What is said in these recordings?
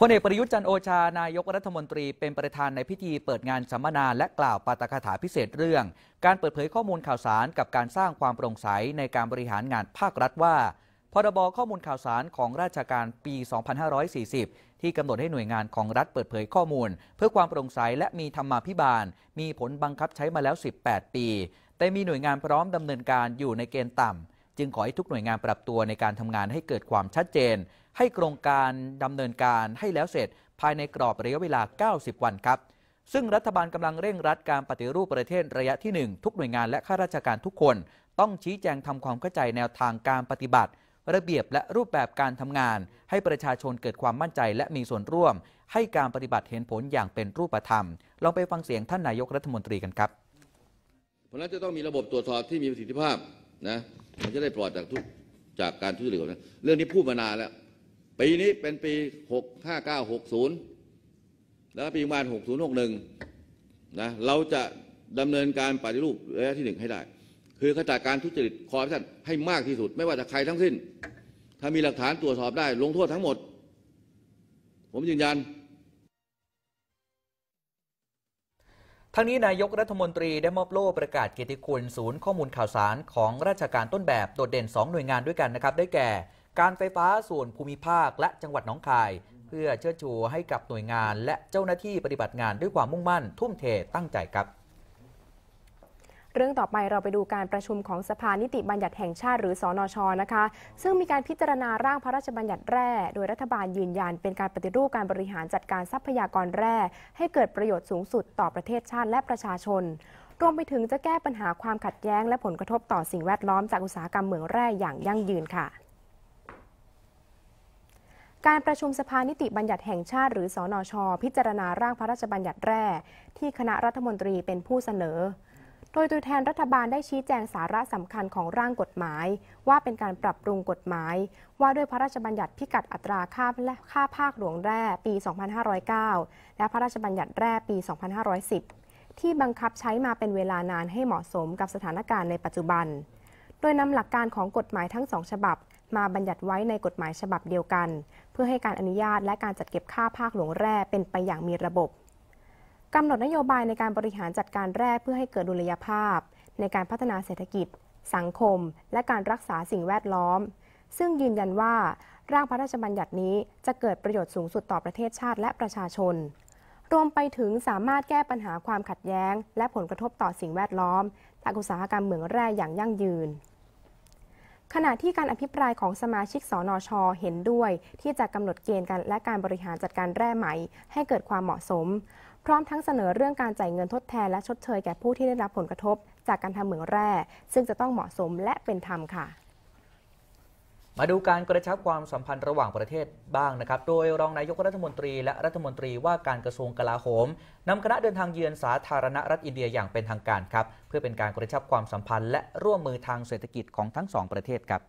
พลเอกประยุทธ์จันโอชา นายกรัฐมนตรีเป็นประธานในพิธีเปิดงานสัมมนาและกล่าวปาตกถาพิเศษเรื่อง การเปิดเผยข้อมูลข่าวสารกับการสร้างความโปร่งใสในการบริหารงานภาครัฐว่า พรบข้อมูลข่าวสารของราชการปี 2540 ที่กำหนดให้หน่วยงานของรัฐเปิดเผยข้อมูล เพื่อความโปร่งใสและมีธรรมาภิบาล มีผลบังคับใช้มาแล้ว 18 ปี แต่มีหน่วยงานพร้อมดำเนินการอยู่ในเกณฑ์ต่ำจึงขอให้ทุกหน่วยงานปรับตัวในการทำงานให้เกิดความชัดเจน ให้โครงการดำเนินการให้แล้วเสร็จ ภายในกรอบระยะเวลา 90 วันครับ ซึ่งรัฐบาลกำลังเร่งรัดการปฏิรูปประเทศระยะที่ 1 ทุกหน่วยงานและข้าราชการทุกคน ต้องชี้แจงทำความเข้าใจแนวทางการปฏิบัติ ระเบียบและรูปแบบการทำงาน ให้ประชาชนเกิดความมั่นใจ และมีส่วนร่วม ให้การปฏิบัติเห็นผลอย่างเป็นรูปธรรมลองไปฟังเสียงท่านนายกรัฐมนตรีกันครับเพราะนั้นจะต้องมีระบบตรวจสอบที่มีประสิทธิภาพนะมันจะได้ปลอดจากทุกจากการทุจริตนะเรื่องนี้พูดมานานแล้ว ปีนี้เป็นปีหกห้าเก้าหกศูนย์แล้วปีประมาณหกศูนย์หกหนึ่งนะเราจะดำเนินการปฏิรูประยะที่หนึ่งให้ได้ คือขจัดการทุจริต คอร์รัปชันให้มากที่สุด ไม่ว่าจะใครทั้งสิ้น ถ้ามีหลักฐานตรวจสอบได้ ลงโทษทั้งหมด ผมยืนยันทั้งนี้นายกรัฐมนตรีได้มอบโล่ประกาศเกียรติคุณ ศูนย์ข้อมูลข่าวสารของราชการต้นแบบ โดดเด่น 2 หน่วยงานด้วยกันนะครับได้แก่ การไฟฟ้าส่วนภูมิภาคและจังหวัดหนองคาย เพื่อเชิดชูให้กับหน่วยงานและเจ้าหน้าที่ปฏิบัติงานด้วยความมุ่งมั่น ทุ่มเทตั้งใจครับเรื่องต่อไปเราไปดูการประชุมของสภานิติบัญญัติแห่งชาติหรือสอนชนะคะ ซึ่งมีการพิจารณาร่างพระราชบัญญัติแร่ โดยรัฐบาลยืนยันเป็นการปฏิรูปการบริหารจัดการทรัพยากรแร่ ให้เกิดประโยชน์สูงสุดต่อประเทศชาติและประชาชน รวมไปถึงจะแก้ปัญหาความขัดแย้ง และผลกระทบต่อสิ่งแวดล้อมจากอุตสาหกรรมเหมืองแร่อย่างยั่งยืนค่ะ การประชุมสภานิติบัญญัติแห่งชาติหรือสอนอชอพิจารณาร่างพระราชบัญญัติแร่ที่คณะรัฐมนตรีเป็นผู้เสนอโดยตัวแทนรัฐบาลได้ชี้แจงสาระสำคัญของร่างกฎหมาย ว่าเป็นการปรับปรุงกฎหมาย ว่าด้วยพระราชบัญญัติพิกัดอัตราค่าและค่าภาคหลวงแร่ปี 2509 และพระราชบัญญัติแร่ปี 2510 ที่บังคับใช้มาเป็นเวลานานให้เหมาะสมกับสถานการณ์ในปัจจุบัน โดยนำหลักการของกฎหมายทั้งสองฉบับ มาบัญญัติไว้ในกฎหมายฉบับเดียวกัน เพื่อให้การอนุญาตและการจัดเก็บค่าภาคหลวงแร่เป็นไปอย่างมีระบบกำหนดนโยบายในการบริหารจัดการแร่เพื่อให้เกิดดุลยภาพ ในการพัฒนาเศรษฐกิจ สังคม และการรักษาสิ่งแวดล้อม ซึ่งยืนยันว่า ร่างพระราชบัญญัตินี้จะเกิดประโยชน์สูงสุดต่อประเทศชาติและประชาชน รวมไปถึงสามารถแก้ปัญหาความขัดแย้ง และผลกระทบต่อสิ่งแวดล้อม จากอุตสาหกรรมเหมืองแร่อย่างยั่งยืนขณะที่การอภิปรายของสมาชิกสนช เห็นด้วย ที่จะกำหนดเกณฑ์การและการบริหารจัดการแร่ใหม่ ให้เกิดความเหมาะสม พร้อมทั้งเสนอเรื่องการจ่ายเงินทดแทน และชดเชยแก่ผู้ที่ได้รับผลกระทบ จากการทำเหมืองแร่ ซึ่งจะต้องเหมาะสมและเป็นธรรมค่ะมาดูการกระชับความสัมพันธ์ระหว่างประเทศบ้างนะครับ โดยรองนายกรัฐมนตรีและรัฐมนตรีว่าการกระทรวงกลาโหมนำคณะเดินทางเยือนสาธารณรัฐอินเดียอย่างเป็นทางการครับเพื่อเป็นการกระชับความสัมพันธ์และร่วมมือทางเศรษฐกิจของทั้งสองประเทศครับ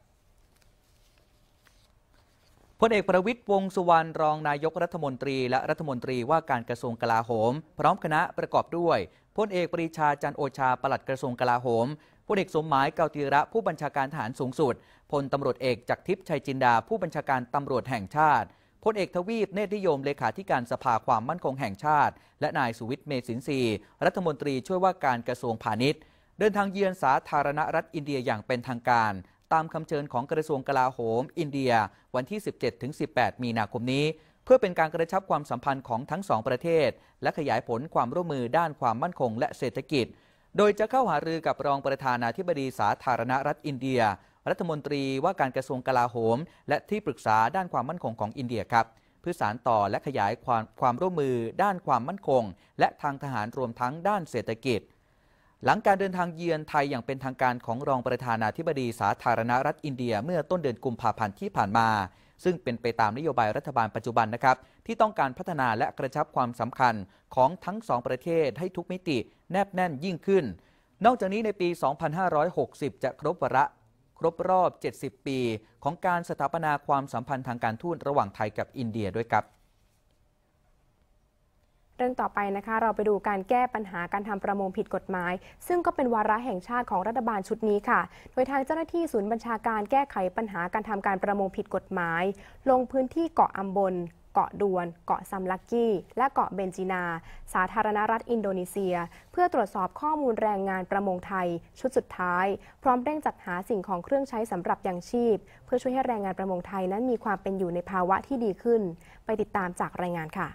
พลเอกประวิตรวงสุวรรณรองนายกรัฐมนตรีและรัฐมนตรีว่าการกระทรวงกลาโหม พร้อมคณะประกอบด้วยพลเอกปรีชาจันโอชาปลัดกระทรวงกลาโหมพลเอกสมหมาย เกาตีระผู้บัญชาการฐานสูงสุด พลตำรวจเอกจักรทิพย์ชัยจินดา ผู้บัญชาการตำรวจแห่งชาติ พลเอกทวีปเนตรนิยมเลขาธิการสภาความมั่นคงแห่งชาติ และนายสุวิทย์เมศินทรีรัฐมนตรีช่วยว่าการกระทรวงพาณิชย์ เดินทางเยือนสาธารณรัฐอินเดียอย่างเป็นทางการ ตามคำเชิญของกระทรวงกลาโหม อินเดีย วันที่ 17-18 มีนาคมนี้ เพื่อเป็นการกระชับความสัมพันธ์ของทั้งสองประเทศ และขยายผลความร่วมมือด้านความมั่นคง และเศรษฐกิจโดยจะเข้าหารือกับรองประธานาธิบดีสาธารณรัฐอินเดีย รัฐมนตรีว่าการกระทรวงกลาโหม และที่ปรึกษาด้านความมั่นคงของอินเดียครับเพื่อสานต่อและขยายความความร่วมมือ ด้านความมั่นคง และทางทหารรวมทั้งด้านเศรษฐกิจ หลังการเดินทางเยือนไทยอย่างเป็นทางการของรองประธานาธิบดีสาธารณรัฐอินเดีย เมื่อต้นเดือนกุมภาพันธ์ที่ผ่านมา ซึ่งเป็นไปตามนโยบายรัฐบาลปัจจุบันนะครับที่ต้องการพัฒนาและกระชับความสำคัญของทั้งสองประเทศให้ทุกมิติแนบแน่นยิ่งขึ้น นอกจากนี้ในปี 2560 จะครบวาระ ครบรอบ 70 ปี ของการสถาปนาความสัมพันธ์ทางการทูตระหว่างไทยกับอินเดียด้วยครับ เรื่องต่อไปนะคะเราไปดูการแก้ปัญหาการทำประมงผิดกฎหมาย ซึ่งก็เป็นวาระแห่งชาติของรัฐบาลชุดนี้ค่ะ โดยทางเจ้าหน้าที่ศูนย์บัญชาการแก้ไขปัญหาการทำการประมงผิดกฎหมาย ลงพื้นที่เกาะอำบลเกาะดวน เกาะซัมลักกี้ และเกาะเบนจินา สาธารณรัฐอินโดนีเซีย เพื่อตรวจสอบข้อมูลแรงงานประมงไทยชุดสุดท้าย พร้อมเร่งจัดหาสิ่งของเครื่องใช้สำหรับยังชีพ เพื่อช่วยให้แรงงานประมงไทยนั้นมีความเป็นอยู่ในภาวะที่ดีขึ้น ไปติดตามจากรายงานค่ะ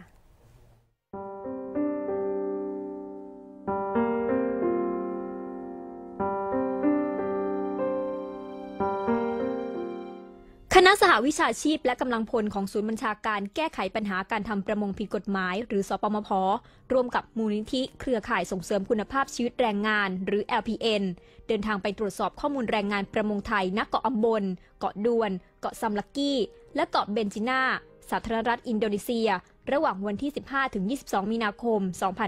คณะสหวิชาชีพและกำลังพลของศูนย์บัญชาการแก้ไขปัญหาการทำประมงผิดกฎหมายหรือสปมพร่วมกับมูลนิธิเครือข่ายส่งเสริมคุณภาพชีวิตแรงงานหรือ LPN เดินทางไปตรวจสอบข้อมูลแรงงานประมงไทย นักเกาะอัมบนเกาะดวน เกาะซัมลักกี้ และเกาะเบนจิน่าสาธารณรัฐอินโดนีเซีย ระหว่างวันที่ 15-22 มีนาคม 2559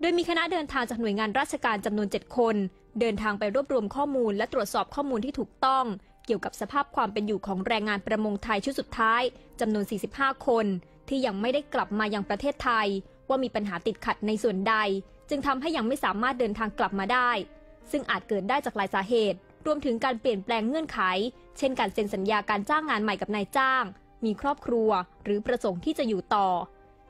โดยมีคณะเดินทางจากหน่วยงานราชการจำนวน7คน เดินทางไปรวบรวมข้อมูล และตรวจสอบข้อมูลที่ถูกต้องกี่ยวกับสภาพความเป็นอยู่ของแรงงานประมงไทยชุดสุดท้าย จำนวน 45 คน ที่ยังไม่ได้กลับมายังประเทศไทย ว่ามีปัญหาติดขัดในส่วนใด จึงทำให้ยังไม่สามารถเดินทางกลับมาได้ ซึ่งอาจเกิดได้จากหลายสาเหตุ รวมถึงการเปลี่ยนแปลงเงื่อนไข เช่นการเซ็นสัญญาการจ้างงานใหม่กับนายจ้าง มีครอบครัวหรือประสงค์ที่จะอยู่ต่อ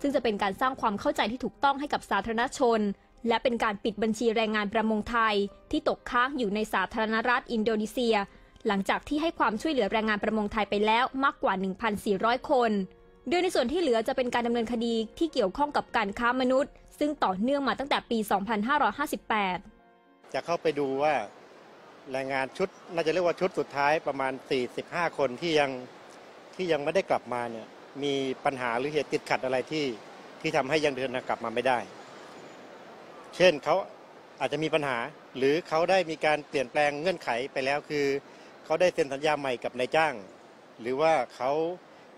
ซึ่งจะเป็นการสร้างความเข้าใจที่ถูกต้องให้กับสาธารณชน และเป็นการปิดบัญชีแรงงานประมงไทย ที่ตกค้างอยู่ในสาธารณรัฐอินโดนีเซียหลังจากที่ให้ความช่วยเหลือแรงงานประมงไทยไปแล้วมากกว่า 1,400 คน โดยในส่วนที่เหลือจะเป็นการดำเนินคดีที่เกี่ยวข้องกับการค้ามนุษย์ ซึ่งต่อเนื่องมาตั้งแต่ปี 2558 จะเข้าไปดูว่าแรงงานชุด น่าจะเรียกว่าชุดสุดท้ายประมาณ 45 คนที่ยังที่ยังไม่ได้กลับมาเนี่ยมีปัญหาหรือเหตุติดขัดอะไรที่ที่ทำให้ยังเดินทางกลับมาไม่ได้ เช่นเขาอาจจะมีปัญหาหรือเขาได้มีการเปลี่ยนแปลงเงื่อนไขไปแล้วคือเขาได้เซ็นสัญญาใหม่กับนายจ้าง หรือว่าเขา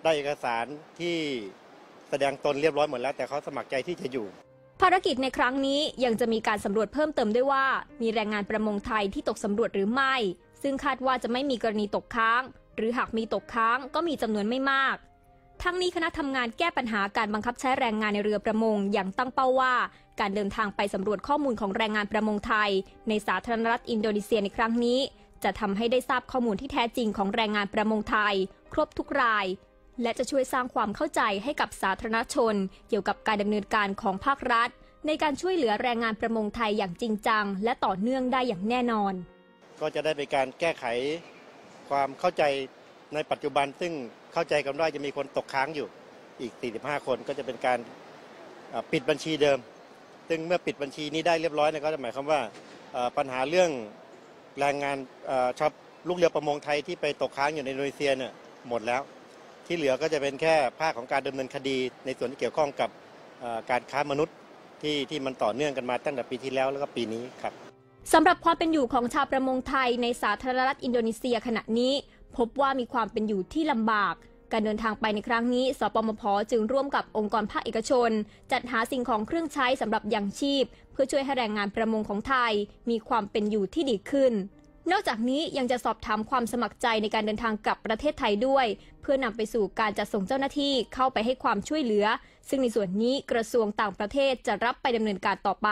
ได้เอกสารที่แสดงตนเรียบร้อยหมดแล้ว แต่เขาสมัครใจที่จะอยู่ ภารกิจในครั้งนี้ยังจะมีการสำรวจเพิ่มเติมด้วยว่า มีแรงงานประมงไทยที่ตกสำรวจหรือไม่ ซึ่งคาดว่าจะไม่มีกรณีตกค้าง หรือหากมีตกค้างก็มีจำนวนไม่มาก ทั้งนี้คณะทำงานแก้ปัญหาการบังคับใช้แรงงานในเรือประมงอย่างตั้งเป้าว่า การเดินทางไปสำรวจข้อมูลของแรงงานประมงไทย ในสาธารณรัฐอินโดนีเซียในครั้งนี้จะทำให้ได้ทราบข้อมูลที่แท้จริงของแรงงานประมงไทย ครบทุกราย และจะช่วยสร้างความเข้าใจให้กับสาธารณชน เกี่ยวกับการดำเนินการของภาครัฐ ในการช่วยเหลือแรงงานประมงไทยอย่างจริงจัง และต่อเนื่องได้อย่างแน่นอน ก็จะได้เป็นการแก้ไขความเข้าใจในปัจจุบัน ซึ่งเข้าใจกันว่าจะมีคนตกค้างอยู่อีก45คน ก็จะเป็นการปิดบัญชีเดิม ซึ่งเมื่อปิดบัญชีนี้ได้เรียบร้อยเนี่ยก็จะหมายความว่าปัญหาเรื่องแรงงานชาวลูกเรือประมงไทยที่ไปตกค้างอยู่ในอินโดนีเซียเนี่ยหมดแล้ว ที่เหลือก็จะเป็นแค่ภาคของการดำเนินคดี ในส่วนที่เกี่ยวข้องกับการค้ามนุษย์ที่ที่มันต่อเนื่องกันมาตั้งแต่ปีที่แล้วแล้วก็ปีนี้ครับสำหรับความเป็นอยู่ของชาวประมงไทยในสาธารณรัฐอินโดนีเซียขณะนี้พบว่ามีความเป็นอยู่ที่ลำบากการเดินทางไปในครั้งนี้ สปมพจึงร่วมกับองค์กรภาคเอกชน จัดหาสิ่งของเครื่องใช้สำหรับยังชีพ เพื่อช่วยให้แรงงานประมงของไทย มีความเป็นอยู่ที่ดีขึ้น นอกจากนี้ยังจะสอบถามความสมัครใจในการเดินทางกลับประเทศไทยด้วย เพื่อนำไปสู่การจัดส่งเจ้าหน้าที่เข้าไปให้ความช่วยเหลือ ซึ่งในส่วนนี้กระทรวงต่างประเทศจะรับไปดำเนินการต่อไป